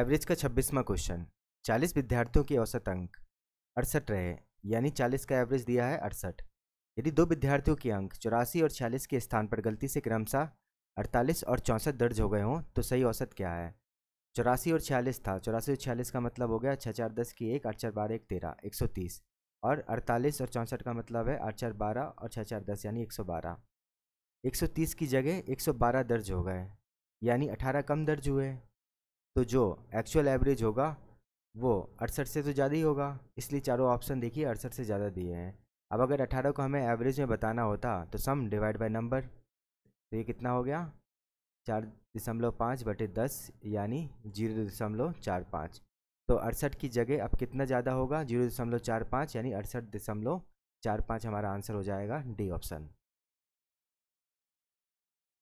average का छब्बीसवां question चालीस विद्यार्थियों की औसत अंक अड़सठ रहे यानी चालीस का एवरेज दिया है अड़सठ यदि दो विद्यार्थियों के अंक चौरासी और छियालीस के स्थान पर गलती से क्रमशः अड़तालीस और चौंसठ दर्ज हो गए हों तो सही औसत क्या है चौरासी और छियालीस था चौरासी और छियालीस का मतलब हो गया छः चार दस की एक आठ चार बारह एक तेरह एक सौ तीस और अड़तालीस और चौंसठ का मतलब है आठ चार बारह और छः चार दस यानी एक सौ बारह एक सौ तीस की जगह एक सौ बारह दर्ज हो गए यानी अठारह कम दर्ज हुए तो जो एक्चुअल एवरेज होगा वो अड़सठ से तो ज़्यादा ही होगा इसलिए चारों ऑप्शन देखिए अड़सठ से ज़्यादा दिए हैं अब अगर अट्ठारह को हमें एवरेज में बताना होता तो सम डिवाइड बाई नंबर तो ये कितना हो गया चार दशमलव पाँच बटे दस यानी जीरो दशमलव चार पाँच तो अड़सठ की जगह अब कितना ज़्यादा होगा जीरो दशमलव चार पाँच यानी अड़सठ दशमलव चार पाँच हमारा आंसर हो जाएगा डी ऑप्शन